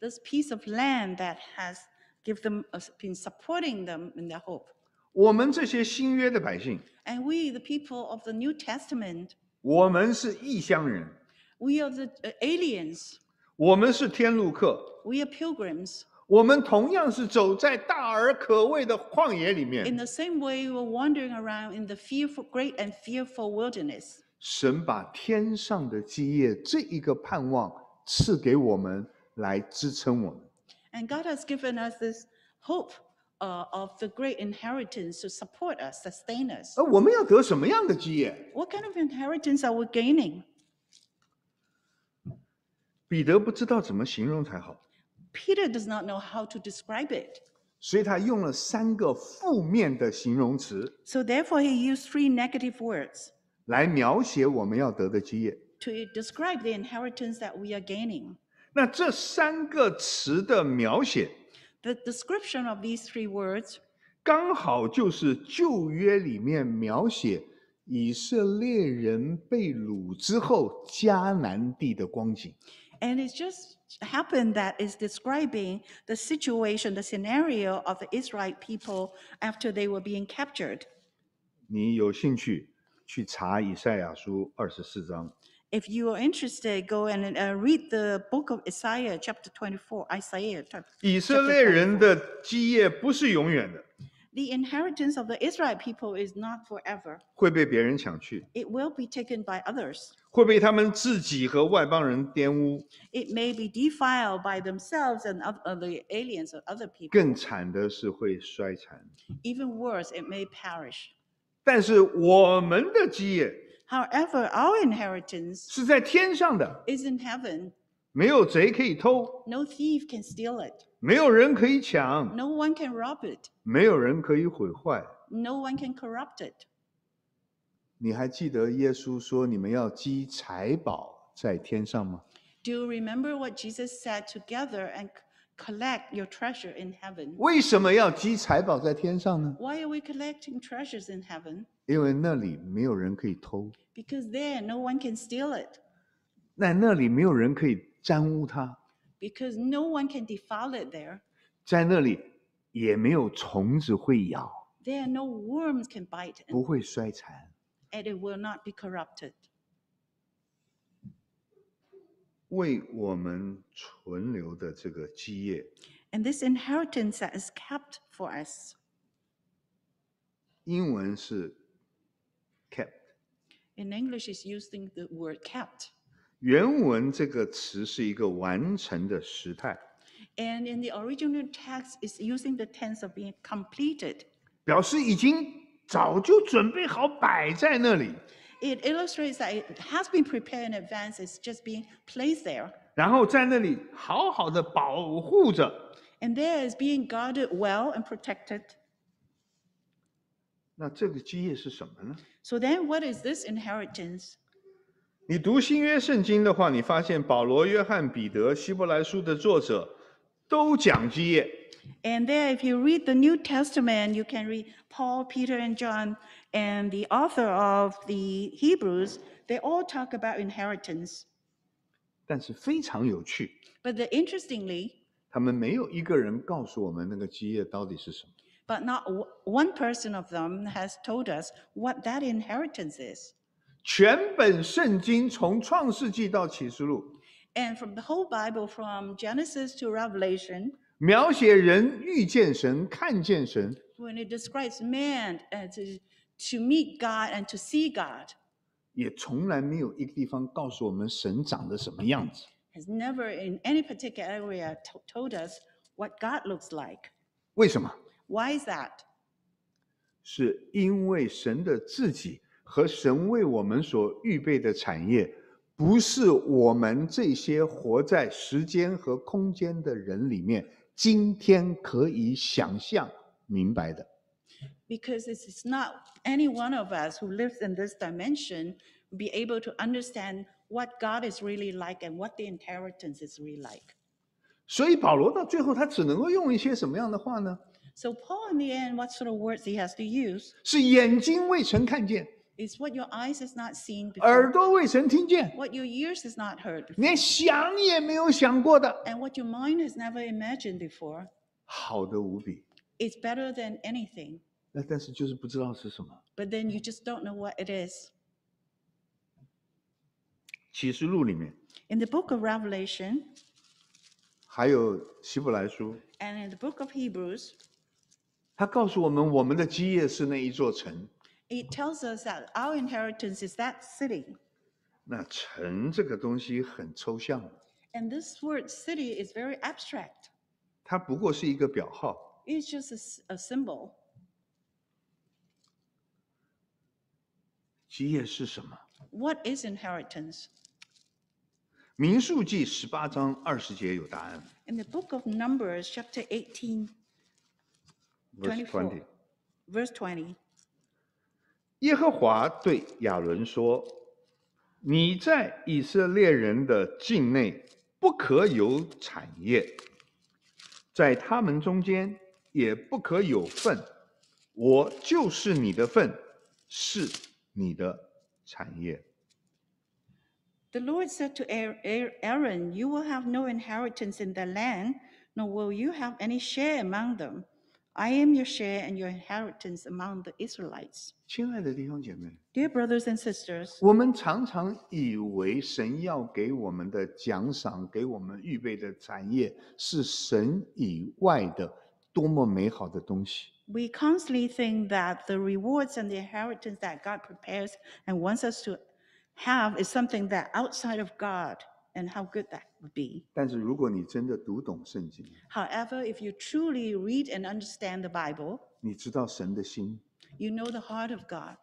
this piece of land that has give them uh, been supporting them in their hope. 我们这些新约的百姓，And we, the people of the New Testament, we are the uh, aliens. 我们是天路客，We are pilgrims. 我们同样是走在大而可畏的旷野里 In 面。the same way, we were wandering around in the fearful, great and fearful wilderness. 神把天上的基业这一个盼望赐给我们，来支撑我们。And God has given us this hope uh, of the great inheritance to support us, sustain us. 而我们要得什么样的基业？What kind of inheritance are we gaining? 彼得不知道怎么形容才好。Peter does not know how to describe it。所以他用了三个负面的形容词。So therefore he used three negative words。来描写我们要得的基业。To describe the inheritance that we are gaining。那这三个词的描写，The description of these three words，刚好就是旧约里面描写以色列人被掳之后迦南地的光景。And it just happened that is describing the situation, the scenario of the Israelite people after they were being captured. 你有兴趣去查以赛亚书二十四章。If you are interested, go and uh, read the book of Isaiah, chapter twenty-four. Isaiah. 以色列人的基业不是永远的。the inheritance of the Israel people is not forever. 会被别人抢去，It will be taken by others. 会被他们自己和外邦人玷污。It may be defiled by themselves and other aliens or other people. 更惨的是会衰残。Even worse, it may perish. 但是我们的基业 However, our inheritance 是在天上的，is in heaven. 没有贼可以偷，No thief can steal it. 没有人可以抢，No one can rob it. No one can corrupt it. Do you remember what Jesus said together and collect your treasure in heaven? Why are we collecting treasures in heaven? Because there no one can steal it. 那那里没有人可以沾污它，because no one can defile it there. 在那里也没有虫子会咬，There no worms can bite, and- 不会衰残。and it will not be corrupted. 为我们存留的这个基业，And this inheritance that is kept for us, 英文是 In English is using the word kept. 原文这个词是一个完成的时态，And in the original text, it's using the tense of being completed. 表示已经早就准备好摆在那里，It illustrates that it has been prepared in advance, it's just being placed there. 然后在那里好好的保护着。And there is being guarded well and protected. 那这个基业是什么呢？So then, what is this inheritance? 你读新约圣经的话，你发现保罗、约翰、彼得、希伯来书的作者都讲基业。And then, if you read the New Testament, you can read Paul, Peter, and John, and the author of the Hebrews. They all talk about inheritance. 但是非常有趣。But the, interestingly, 他们没有一个人告诉我们那个基业到底是什么。But not one person of them has told us what that inheritance is. 全本圣经从创世纪到启示录，and from the whole Bible from Genesis to Revelation，描写人遇见神、看见神，when it describes man and to to meet God and to see God，也从来没有一个地方告诉我们神长得什么样子，has never in any particular area told us what God looks like。为什么？Why is that？是因为神的自己。和神为我们所预备的产业，不是我们这些活在时间和空间的人里面今天可以想象明白的。Because it's not any one of us who lives in this dimension be able to understand what God is really like and what the inheritance is really like. 所以保罗到最后，他只能够用一些什么样的话呢？So Paul in the end, what sort of words he has to use? 是眼睛未曾看见。It's what your eyes has not seen 耳 before, your ears has not heard what your mind has never imagined before. better than anything, then you just don't know what it the book of Revelation 还有希伯来书，and in the book of Hebrews, it tells us that our inheritance is that city. 那城这个东西很抽象，And this word city is very abstract. 它不过是一个表号，It's just a symbol. 基业是什么？What is inheritance? 民数记十八章二十节有答案。In the book of Numbers, chapter 18, verse 20, 耶和华对亚伦说：“你在以色列人的境内不可有产业，在他们中间也不可有份。我就是你的份，是你的产业。” The Lord said to Aaron, "You will have no inheritance in the land, nor will you have any share among them." I am your share and your inheritance among the Israelites. 亲爱的弟兄姐妹，Dear brothers and sisters, we constantly think that the rewards and the inheritance that God prepares and wants us to have is something that outside of God and how good that would be. 但是如果你真的读懂圣经，However, if you truly read and understand the Bible, you know the heart of God.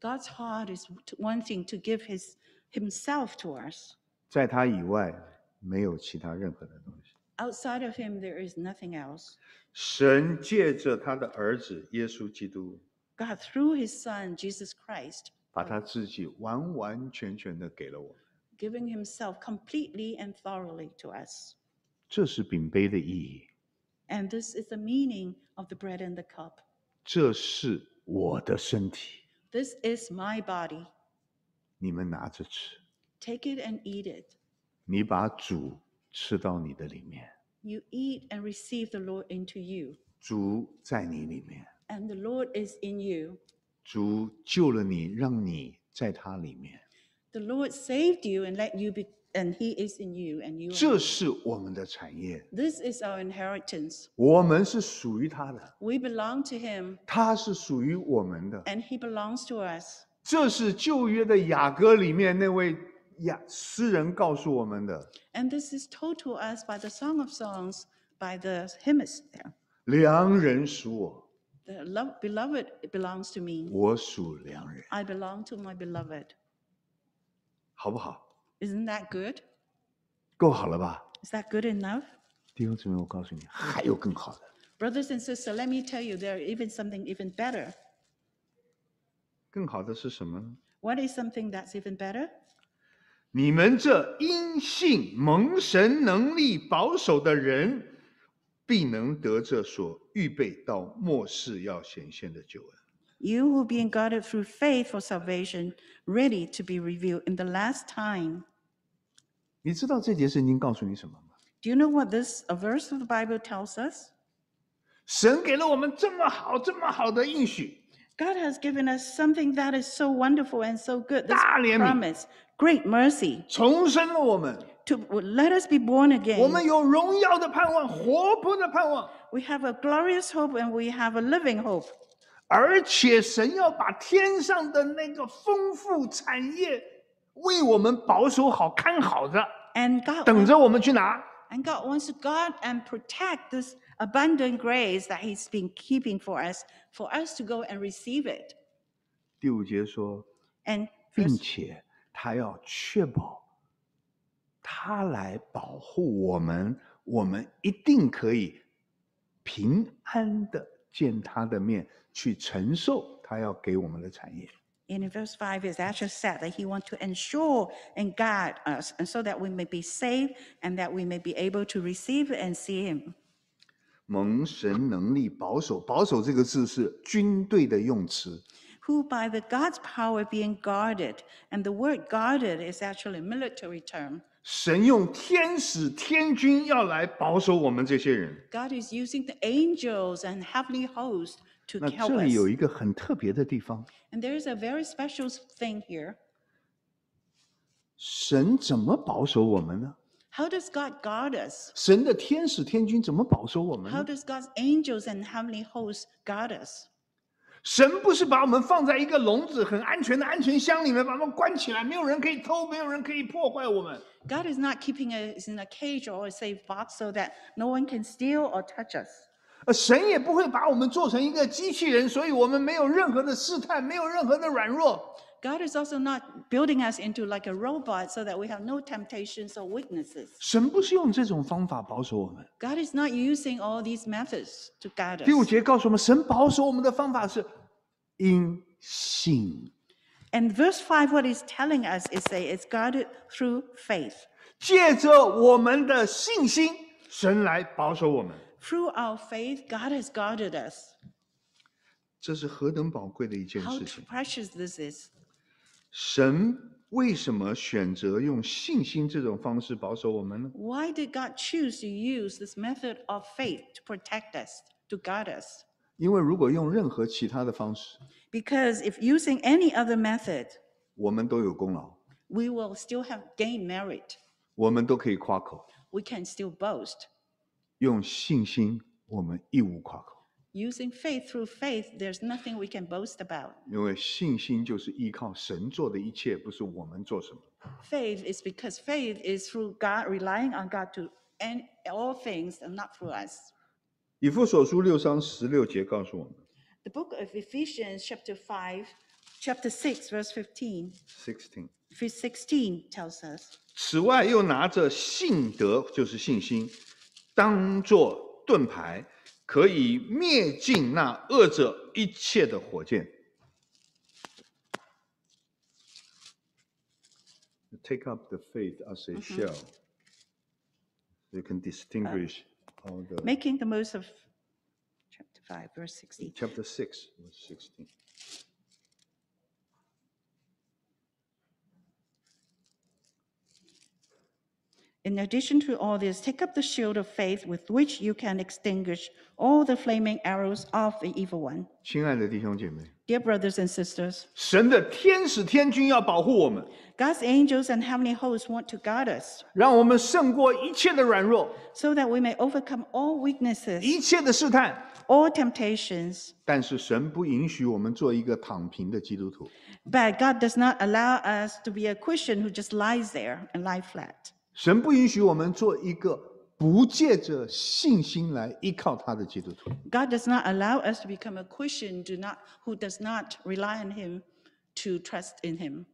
God's heart is wanting to give his himself to us. Outside of him there is nothing else. God through his son Jesus Christ Giving himself completely and thoroughly to us. this is the meaning of the bread and the cup. This is my body. Take it and eat it. You eat and receive the Lord into you. the Lord is in you. 主救了你，让你在他里面。The Lord saved you and let you be, and He is in you, and you. 这是我们的产业。This is our inheritance. 我们是属于他的。We belong to Him. 他是属于我们的。And He belongs to us. 这是旧约的雅歌里面那位雅诗人告诉我们的。And this is told to us by the Song of Songs, by the hymnist there. 良人属我。love, beloved belongs to me. 我属良人，I belong to my beloved. 好不好？not that good? Is that good enough? Brothers and sisters, let me tell you, there are even something even better. 更好的是什么呢？What is something that's even better? 必能得这所预备到末世要显现的久恩。You who b e i n guarded g through faith for salvation, ready to be revealed in the last time. 你知道这节圣经告诉你什么吗？Do you know what this a verse of the Bible tells us? 神给了我们这么好、这么好的应许。God has given us something that is so wonderful and so good. This promise, g r e a t mercy，重生了我们。to let us be born again. We have a glorious hope and we have a living hope. 而且神要把天上的那个丰富产业为我们保守好、看好着，And God 等着我们去拿。and God wants to guard and protect this abundant grace that He's been keeping for us, for us to go and receive it. 第五节说，And 并 verse- 他来保护我们，我们一定可以平安的见他的面，去承受他要给我们的产业。And in verse 5, it's actually said that he wants to ensure and guide uh, us, and so that we may be saved and that we may be able to receive and see him. 蒙神能力保守，保守这个字是军队的用词。Who by the God's power being guarded, and the word guarded is actually a military term. 神用天使、天军要来保守我们这些人。God is using the angels and heavenly host to help us. 那这里有一个很特别的地方。And there is a very special thing here. 神怎么保守我们呢？How does God guard us？神的天使、天君怎么保守我们？How does God's angels and heavenly host guard us？神不是把我们放在一个笼子、很安全的安全箱里面，把我们关起来，没有人可以偷，没有人可以破坏我们。God is not keeping us in a cage or a safe box so that no one can steal or touch us。呃，神也不会把我们做成一个机器人，所以我们没有任何的试探，没有任何的软弱。God is also not building us into like a robot so that we have no temptations or weaknesses. 神不是用这种方法保守我们。God is not using all these methods to guard us. 第五节告诉我们，神保守我们的方法是因信。And verse five, what telling us is that it's guarded through faith. 借着我们的信心，神来保守我们。Through our faith, God has guarded us. 这是何等宝贵的一件事情！How precious this is！神为什么选择用信心这种方式保守我们呢？Why did God choose to use this method of faith to protect us, to guard us? 因为如果用任何其他的方式，Because if using any other method，我们都有功劳，We will still have g a i n merit。我们都可以夸口，We can still boast。用信心，我们一无夸口。Using faith through faith, there's nothing we can boast about. 因为信心就是依靠神做的一切，不是我们做什么。Faith is because faith is through God, relying on God to end all things and not through us. The book of Ephesians, chapter 5, chapter 6, verse fifteen. 16 tells us 此外，又拿着信德，就是信心，当作盾牌。可以灭尽那恶者一切的火箭。Take up the faith as a shell. You can distinguish all the making the most of chapter five verse sixteen. Chapter six verse sixteen. In addition to all this, take up the shield of faith with which you can extinguish all the flaming arrows of the evil one. 亲爱的弟兄姐妹，Dear brothers and sisters, God's angels and heavenly hosts want to guard us So that we may overcome all weaknesses, all temptations. But God does not allow us to be a Christian who just lies there and lie flat. 神不允许我们做一个不借着信心来依靠他的基督徒。God does not allow us to become a Christian do not, who does not rely on Him to trust in Him.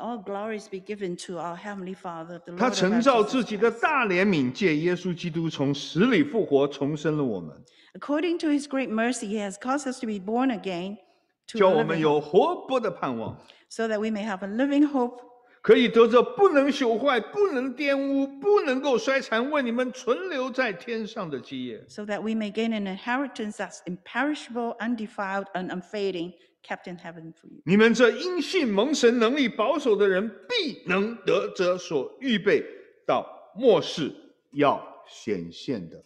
all glories be given to our heavenly Father, the Lord. 他 to His great mercy, He has caused us to be born again 叫我们有活泼的盼望，可以得着不能朽坏、不能玷污、不能够衰残，为你们存留在天上的基业。unfading, kept in h e a v 存留在天上的基业。你们这因信蒙神能力保守的人，必能得着所预备到末世要显现的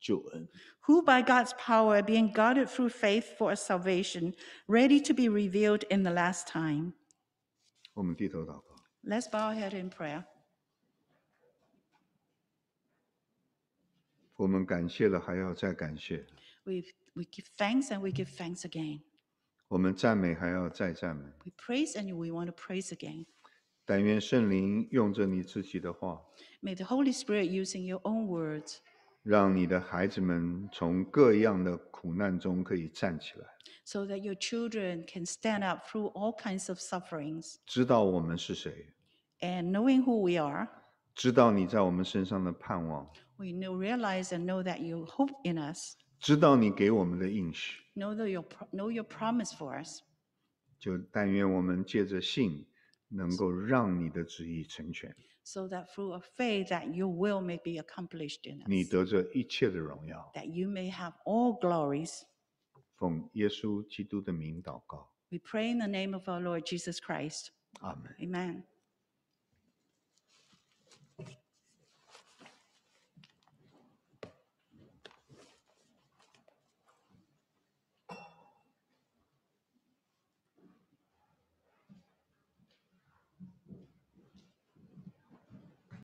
救恩。who by God's power are being guarded through faith for a salvation ready to be revealed in the last time. Let's bow our head in prayer. 我们感谢了，还要再感谢。We we give thanks and we give thanks again. 我们赞美还要再赞美。We praise and we want to praise again. 但愿圣灵用着你自己的话。May the Holy Spirit using your own words. 让你的孩子们从各样的苦难中可以站起来。So that your children can stand up through all kinds of sufferings. 知道我们是谁。And knowing who we are. 知道你在我们身上的盼望。We know realize and know that you hope in us. 知道你给我们的应许。Know that your know your promise for us. 就但愿我们借着信，能够让你的旨意成全。so that through a faith that your will may be accomplished in us, you may have all glories. 奉耶稣基督的名祷告，We pray in the name of our Lord Jesus Christ. Amen.